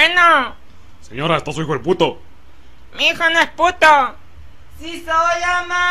Bueno. Señora, es su hijo el puto. Mi hijo no es puto. Sí soy, ama.